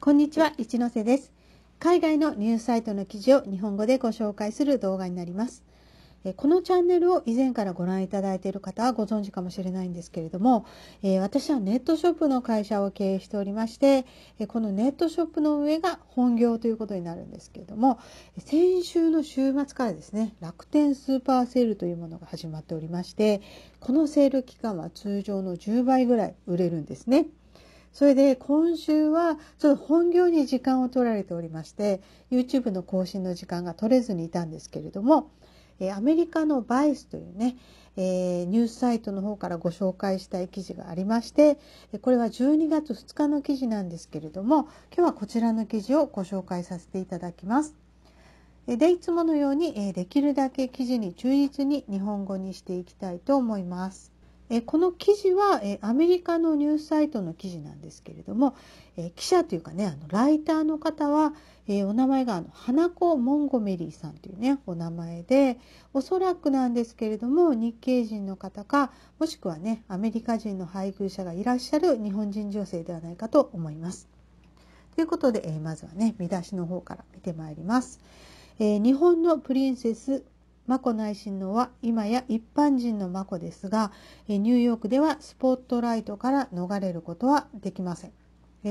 こんにちは一ノ瀬です海外のニュースサイトの記事を日本語でご紹介する動画になりますこのチャンネルを以前からご覧いただいている方はご存知かもしれないんですけれども、え私はネットショップの会社を経営しておりまして、えこのネットショップの上が本業ということになるんですけれども先週の週末からですね楽天スーパーセールというものが始まっておりましてこのセール期間は通常の10倍ぐらい売れるんですね。それで今週はちょっと本業に時間を取られておりまして YouTube の更新の時間が取れずにいたんですけれどもアメリカのバイスというね、えー、ニュースサイトの方からご紹介したい記事がありましてこれは12月2日の記事なんですけれども今日はこちらの記事をご紹介させていただきます。でいつものようにできるだけ記事に忠実に日本語にしていきたいと思います。えこの記事は、えアメリカのニュースサイトの記事なんですけれども、え記者というかねあのライターの方は、えお名前があの花子モンゴメリーさんというねお名前でおそらくなんですけれども日系人の方かもしくはねアメリカ人の配偶者がいらっしゃる日本人女性ではないかと思います。ということで、えまずはね見出しの方から見てまいります。え日本のプリンセス眞子内親王は今や一般人の眞子ですがニューヨークではスポットライトから逃れることはできません。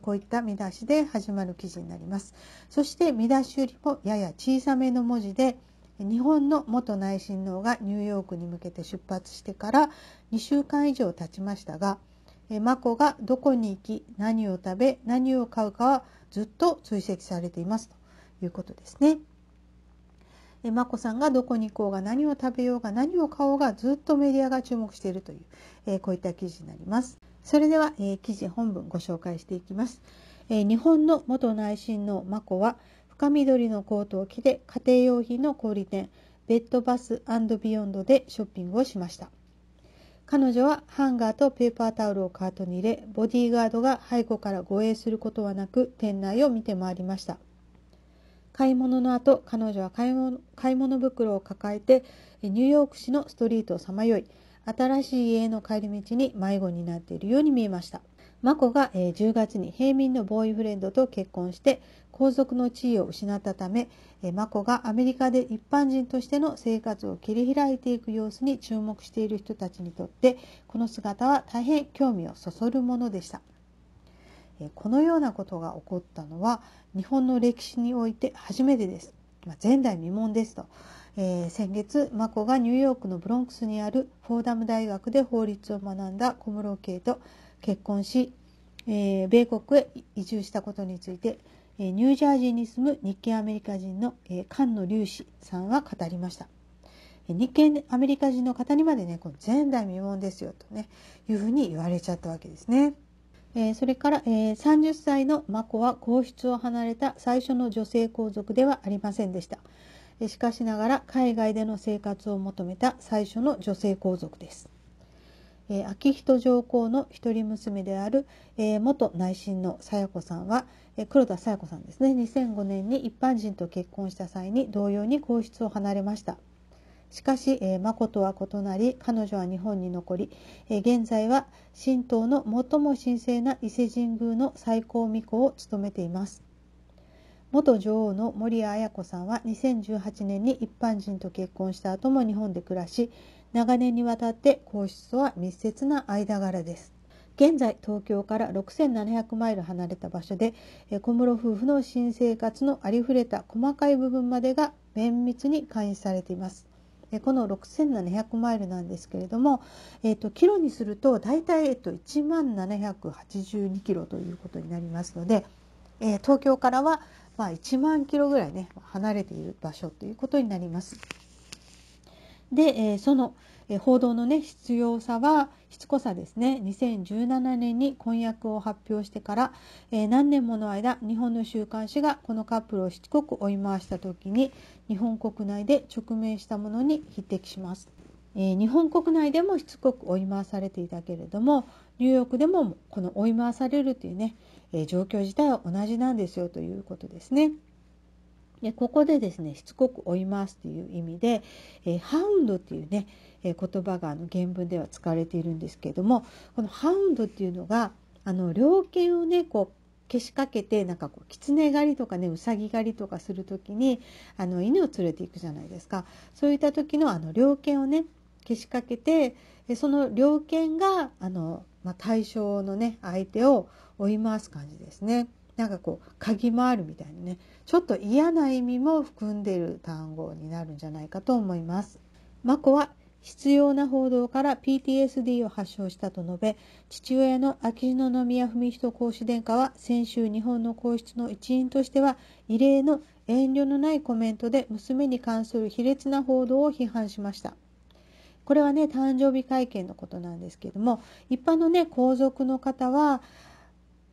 こういった見出しで始まる記事になります。そして見出しよりもやや小さめの文字で日本の元内親王がニューヨークに向けて出発してから2週間以上経ちましたが眞子がどこに行き何を食べ何を買うかはずっと追跡されていますということですね。え眞子さんがどこに行こうが何を食べようが何を買おうがずっとメディアが注目しているという、えこういった記事になります。それでは、え記事本文ご紹介していきます。え日本の元内親の眞子は深緑のコートを着て家庭用品の小売店ベッドバスビヨンドでショッピングをしました。彼女はハンガーとペーパータオルをカートに入れボディーガードが背後から護衛することはなく店内を見て回りました。買い物の後彼女は買い物買い物袋を抱えてニューヨーク市のストリートをさまよい新しい家の帰り道に迷子になっているように見えました眞子が10月に平民のボーイフレンドと結婚して皇族の地位を失ったため眞子がアメリカで一般人としての生活を切り開いていく様子に注目している人たちにとってこの姿は大変興味をそそるものでしたこのようなことが起こったのは日本の歴史において初めてです。ま前代未聞ですと、えー、先月眞子がニューヨークのブロンクスにあるフォーダム大学で法律を学んだ小室圭と結婚し、えー、米国へ移住したことについて、えニュージャージーに住む日系アメリカ人の、え菅野隆史さんは語りました。日系アメリカ人の方にまでね、この前代未聞ですよとね、いうふうに言われちゃったわけですね。えー、それから、えー、30歳の眞子は皇室を離れた最初の女性皇族ではありませんでした。しかしながら海外での生活を求めた最初の女性皇族です。えー、昭仁上皇の一人娘である、えー、元内親の佐弥子さんは、えー、黒田佐弥子さんですね2005年に一般人と結婚した際に同様に皇室を離れました。しかし、えー、誠とは異なり彼女は日本に残り、えー、現在は神道の最も神聖な伊勢神宮の最高巫女を務めています。元女王の森谷綾子さんは2018年に一般人と結婚した後も日本で暮らし長年にわたって皇室とは密接な間柄です現在東京から6700マイル離れた場所で小室夫婦の新生活のありふれた細かい部分までが綿密に監視されていますこの6700マイルなんですけれども、えっと、キロにすると大体、えと、1万782キロということになりますので、えー、東京からは、まあ、1万キロぐらいね離れている場所ということになります。で、えー、その、え報道のね必要さはしつこさですね2017年に婚約を発表してから、えー、何年もの間日本の週刊誌がこのカップルをしつこく追い回した時に日本国内で直面したものに匹敵します。えー、日本国内でもしつこく追い回されていたけれどもニューヨークでもこの追い回されるというね、えー、状況自体は同じなんですよということですね。でここでですねしつこく追いますという意味で、えー、ハウンドっていうね、えー、言葉があの原文では使われているんですけれどもこのハウンドっていうのがあの猟犬をねこうけしかけてなんかこう狐狩りとかねうさぎ狩りとかする時にあの犬を連れていくじゃないですかそういった時のあの猟犬をねけしかけてその猟犬があの、まあ、対象のね相手を追い回す感じですね。なんかこう嗅ぎ回るみたいなねちょっと嫌な意味も含んでいる単語になるんじゃないかと思います。マコは必要な報道から PTSD を発症したと述べ父親の秋篠宮文人皇嗣殿下は先週日本の皇室の一員としては異例の遠慮のないコメントで娘に関する卑劣な報道を批判しました。これはね誕生日会見のことなんですけれども一般のね皇族の方は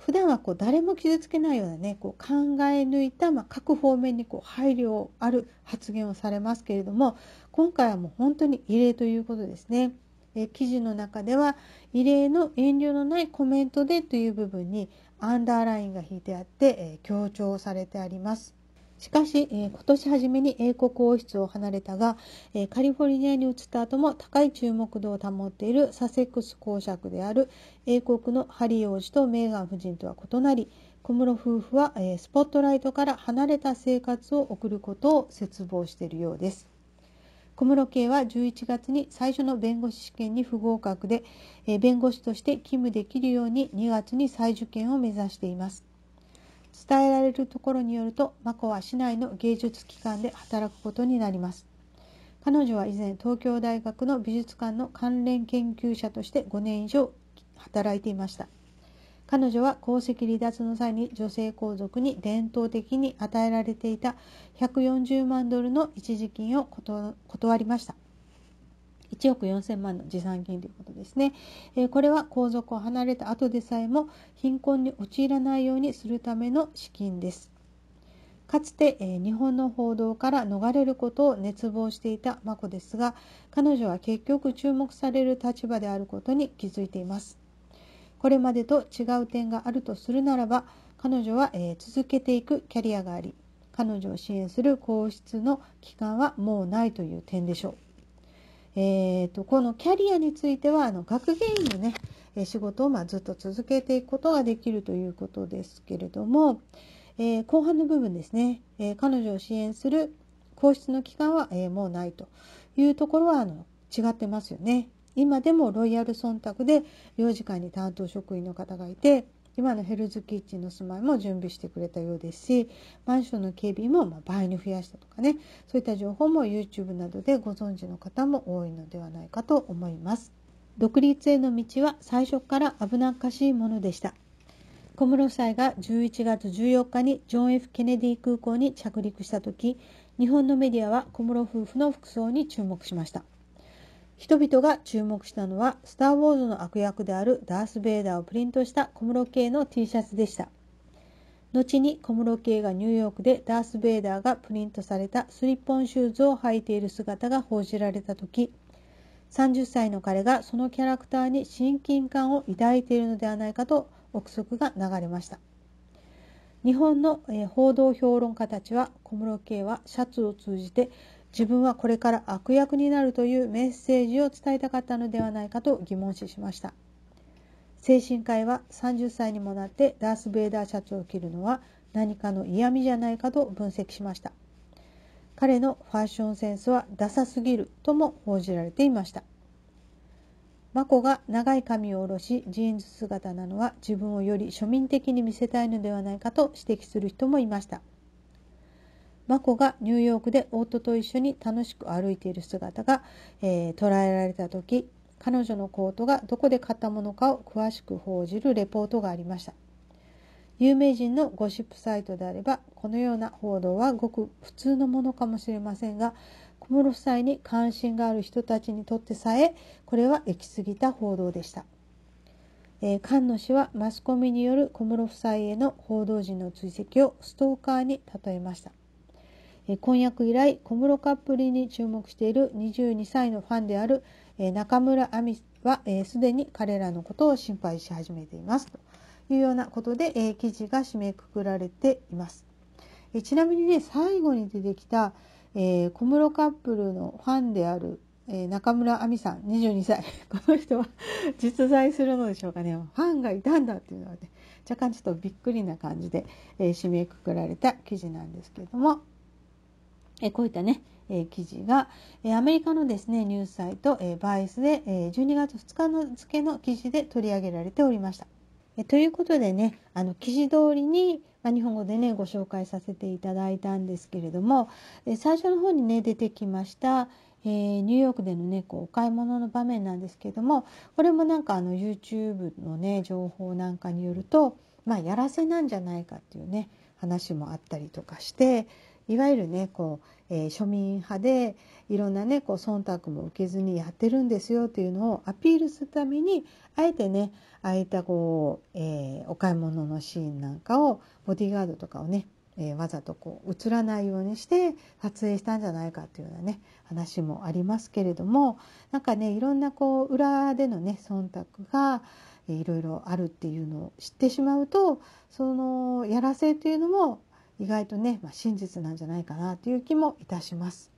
普段はこう誰も傷つけないようなねこう考え抜いた、まあ、各方面にこう配慮ある発言をされますけれども今回はもう本当に異例ということですね。え記事の中では異例の遠慮のないコメントでという部分にアンダーラインが引いてあって、え強調されてあります。しかし、えー、今年初めに英国王室を離れたが、えー、カリフォルニアに移った後も高い注目度を保っているサセックス公爵である英国のハリー王子とメーガン夫人とは異なり小室夫婦は、えー、スポットライトから離れた生活を送ることを切望しているようです。小室圭は11月に最初の弁護士試験に不合格で、え弁護士として勤務できるように2月に再受験を目指しています。伝えられるところによると、マコは市内の芸術機関で働くことになります。彼女は以前、東京大学の美術館の関連研究者として5年以上働いていました。彼女は功績離脱の際に女性皇族に伝統的に与えられていた140万ドルの一時金を断りました。1億4000万の持参金ということですね、えこれは皇族を離れた後でさえも貧困に陥らないようにするための資金です。かつて、え日本の報道から逃れることを熱望していた眞子ですが彼女は結局注目される立場であることに気づいています。これまでと違う点があるとするならば彼女は、え続けていくキャリアがあり彼女を支援する皇室の機関はもうないという点でしょう。えーと、このキャリアについてはあの学芸員のね仕事をまずっと続けていくことができるということですけれども、えー、後半の部分ですね、えー、彼女を支援する皇室の期間は、えー、もうないというところはあの違ってますよね。今でもロイヤル忖度で領事館に担当職員の方がいて今のヘルズキッチンの住まいも準備してくれたようですしマンションの警備もま倍に増やしたとかねそういった情報も YouTube などでご存知の方も多いのではないかと思います独立への道は最初から危なっかしいものでした小室夫妻が11月14日にジョン・ F・ ケネディ空港に着陸した時日本のメディアは小室夫婦の服装に注目しました人々が注目したのは、スター・ウォーズの悪役であるダース・ベイダーをプリントした小室系の T シャツでした。後に小室圭がニューヨークでダース・ベイダーがプリントされたスリッポンシューズを履いている姿が報じられた時30歳の彼がそのキャラクターに親近感を抱いているのではないかと憶測が流れました日本の報道評論家たちは小室圭はシャツを通じて自分はこれから悪役になるというメッセージを伝えたかったのではないかと疑問視しました精神科医は30歳にもなってダース・ベイダーシャツを着るのは何かの嫌味じゃないかと分析しました彼のファッションセンスはダサすぎるとも報じられていました眞子が長い髪を下ろしジーンズ姿なのは自分をより庶民的に見せたいのではないかと指摘する人もいましたマコがニューヨークで夫と一緒に楽しく歩いている姿が、えー、捉えられた時彼女のコートがどこで買ったものかを詳しく報じるレポートがありました有名人のゴシップサイトであればこのような報道はごく普通のものかもしれませんが小室夫妻に関心がある人たちにとってさえこれは行き過ぎた報道でした、えー、菅野氏はマスコミによる小室夫妻への報道陣の追跡をストーカーに例えました婚約以来小室カップルに注目している22歳のファンである中村亜美はすでに彼らのことを心配し始めていますというようなことで記事が締めくくられています。ちなみにね最後に出てきた小室カップルのファンであるえ中村亜美さん22歳 この人は実在するのでしょうかねファンがいたんだっていうのはね若干ちょっとびっくりな感じで、えー、締めくくられた記事なんですけれどもえこういったね、え記事が、えアメリカのですねニュースサイト、えバイスで、え12月2日の付の記事で取り上げられておりました。えということでねあの記事通りに、まあ、日本語でねご紹介させていただいたんですけれども、え最初の方にね出てきました、えー、ニューヨークでのねこうお買い物の場面なんですけれどもこれもなんかあの YouTube のね情報なんかによると、まあ、やらせなんじゃないかっていうね話もあったりとかして。いわゆるねこう、えー、庶民派でいろんなねこう忖度も受けずにやってるんですよというのをアピールするためにあえてねああいったこう、えー、お買い物のシーンなんかをボディーガードとかをね、えー、わざとこう映らないようにして撮影したんじゃないかというようなね話もありますけれどもなんかねいろんなこう裏でのね忖度がいろいろあるっていうのを知ってしまうとそのやらせというのも意外とね、まあ、真実なんじゃないかなという気もいたします。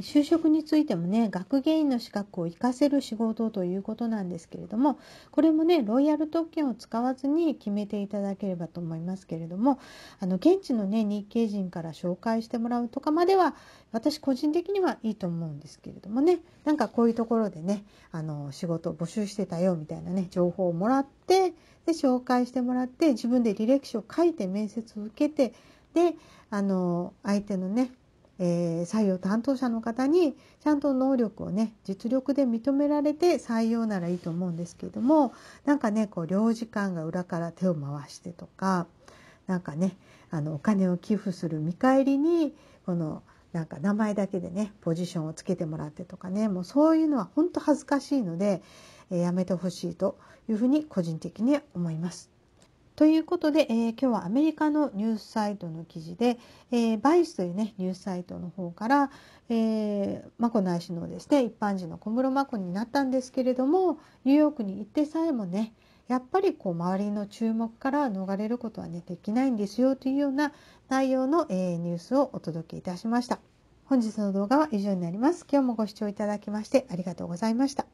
就職についてもね学芸員の資格を活かせる仕事ということなんですけれどもこれもねロイヤル特権を使わずに決めていただければと思いますけれどもあの現地のね日系人から紹介してもらうとかまでは私個人的にはいいと思うんですけれどもねなんかこういうところでねあの仕事を募集してたよみたいなね情報をもらってで紹介してもらって自分で履歴書を書いて面接を受けてであの相手のね、えー、採用担当者の方にちゃんと能力をね実力で認められて採用ならいいと思うんですけれどもなんかねこう領事館が裏から手を回してとかなんかねあのお金を寄付する見返りにこのなんか名前だけでねポジションをつけてもらってとかねもうそういうのは本当恥ずかしいので、えー、やめてほしいというふうに個人的に思います。ということで、えー、今日はアメリカのニュースサイトの記事で、えー、バイスというねニュースサイトの方から、えー、眞子内首脳ですね一般人の小室真子になったんですけれどもニューヨークに行ってさえもねやっぱりこう周りの注目から逃れることはねできないんですよというような内容の、えー、ニュースをお届けいたしました。本日の動画は以上になります。今日もご視聴いただきましてありがとうございました。